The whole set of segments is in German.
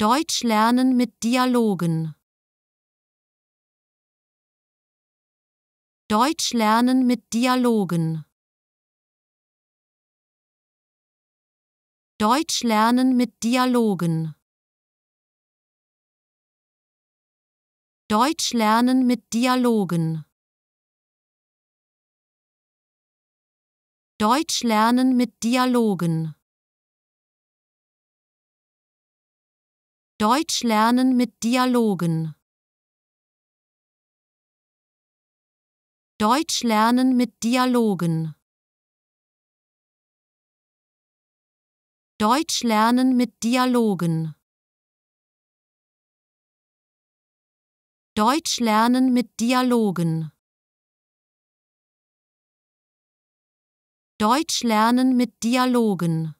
Deutsch lernen mit Dialogen. Deutsch lernen mit Dialogen. Deutsch lernen mit Dialogen. Deutsch lernen mit Dialogen. Deutsch lernen mit Dialogen. Deutsch lernen mit Dialogen. Deutsch lernen mit Dialogen. Deutsch lernen mit Dialogen. Deutsch lernen mit Dialogen. Deutsch lernen mit Dialogen.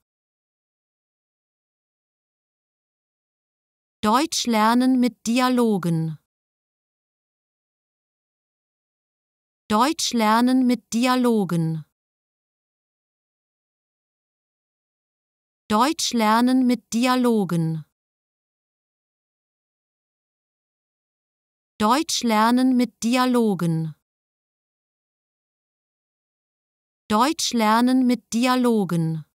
Deutsch lernen mit Dialogen. Deutsch lernen mit Dialogen. Deutsch lernen mit Dialogen. Deutsch lernen mit Dialogen. Deutsch lernen mit Dialogen.